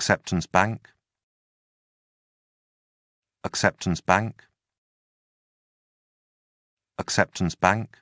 Acceptance Bank, Acceptance Bank, Acceptance Bank.